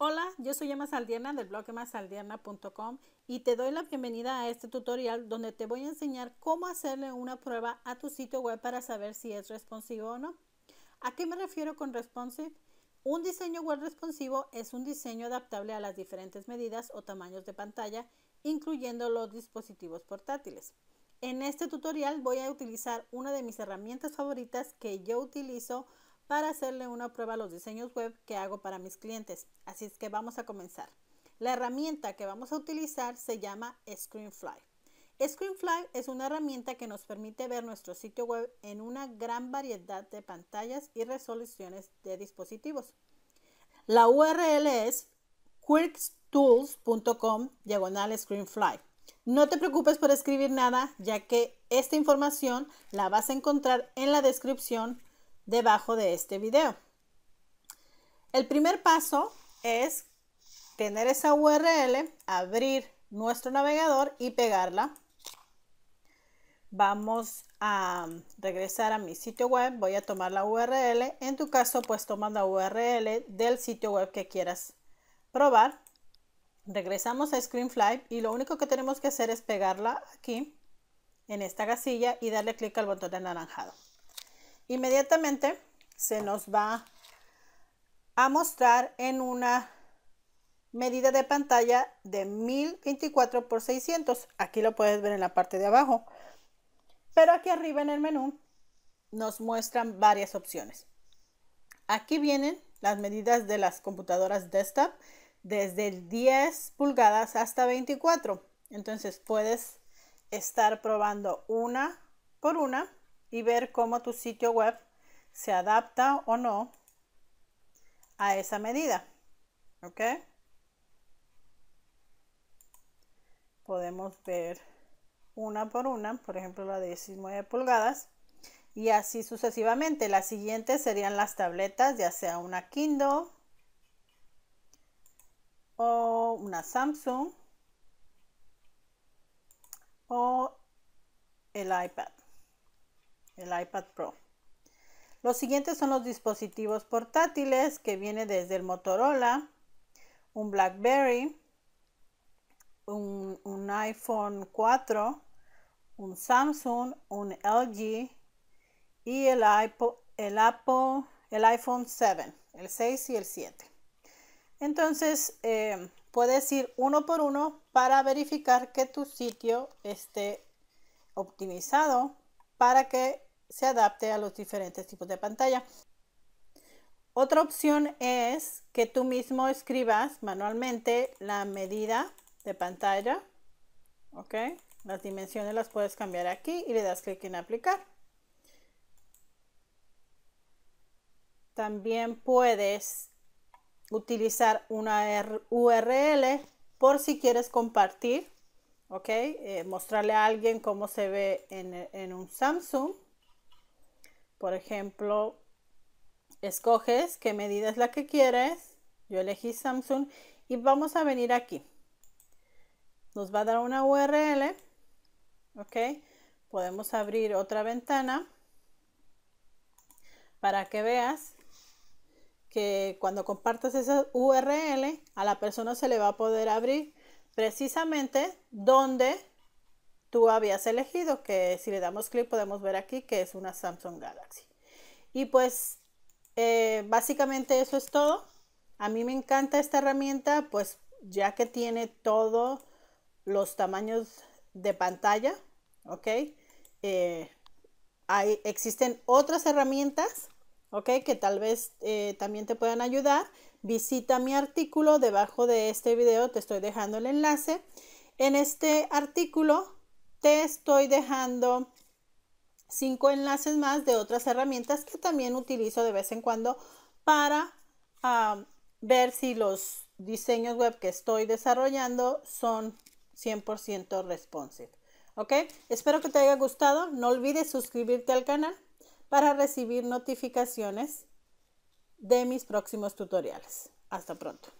Hola, yo soy Emma Saldierna del blog emmasaldierna.com y te doy la bienvenida a este tutorial donde te voy a enseñar cómo hacerle una prueba a tu sitio web para saber si es responsive o no. ¿A qué me refiero con responsive? Un diseño web responsivo es un diseño adaptable a las diferentes medidas o tamaños de pantalla, incluyendo los dispositivos portátiles. En este tutorial voy a utilizar una de mis herramientas favoritas que yo utilizo para hacerle una prueba a los diseños web que hago para mis clientes. Así es que vamos a comenzar. La herramienta que vamos a utilizar se llama ScreenFly. ScreenFly es una herramienta que nos permite ver nuestro sitio web en una gran variedad de pantallas y resoluciones de dispositivos. La URL es quirkstools.com diagonal ScreenFly. No te preocupes por escribir nada, ya que esta información la vas a encontrar en la descripción debajo de este video. El primer paso es tener esa URL, abrir nuestro navegador y pegarla. Vamos a regresar a mi sitio web, voy a tomar la URL, en tu caso pues toma la URL del sitio web que quieras probar. Regresamos a ScreenFly y lo único que tenemos que hacer es pegarla aquí en esta casilla y darle clic al botón de anaranjado inmediatamente se nos va a mostrar en una medida de pantalla de 1024 x 600. Aquí lo puedes ver en la parte de abajo. Pero aquí arriba en el menú nos muestran varias opciones. Aquí vienen las medidas de las computadoras desktop desde 10 pulgadas hasta 24. Entonces puedes estar probando una por una y ver cómo tu sitio web se adapta o no a esa medida. ¿Ok? Podemos ver una por una, por ejemplo la de 19 pulgadas y así sucesivamente. Las siguientes serían las tabletas, ya sea una Kindle o una Samsung o el iPad el iPad Pro. Los siguientes son los dispositivos portátiles que viene desde el Motorola, un BlackBerry, un, iPhone 4, un Samsung, un LG y el, iPo, el, Apple, el iPhone 7, el 6 y el 7. Entonces eh, puedes ir uno por uno para verificar que tu sitio esté optimizado para que se adapte a los diferentes tipos de pantalla. Otra opción es que tú mismo escribas manualmente la medida de pantalla. ¿Ok? Las dimensiones las puedes cambiar aquí y le das clic en aplicar. También puedes utilizar una URL por si quieres compartir, ¿ok? Eh, mostrarle a alguien cómo se ve en un Samsung por ejemplo, escoges qué medida es la que quieres. Yo elegí Samsung y vamos a venir aquí. Nos va a dar una URL. ¿Ok? Podemos abrir otra ventana para que veas que cuando compartas esa URL a la persona se le va a poder abrir precisamente donde tú habías elegido, que si le damos clic podemos ver aquí que es una Samsung Galaxy. Y pues eh, básicamente eso es todo. A mí me encanta esta herramienta, pues ya que tiene todos los tamaños de pantalla, ¿ok? Eh, existen otras herramientas, ¿ok? Que tal vez eh, también te puedan ayudar. Visita mi artículo, debajo de este video te estoy dejando el enlace. En este artículo te estoy dejando cinco enlaces más de otras herramientas que también utilizo de vez en cuando para ah, ver si los diseños web que estoy desarrollando son 100% responsive. ¿Ok? Espero que te haya gustado. No olvides suscribirte al canal para recibir notificaciones de mis próximos tutoriales. Hasta pronto.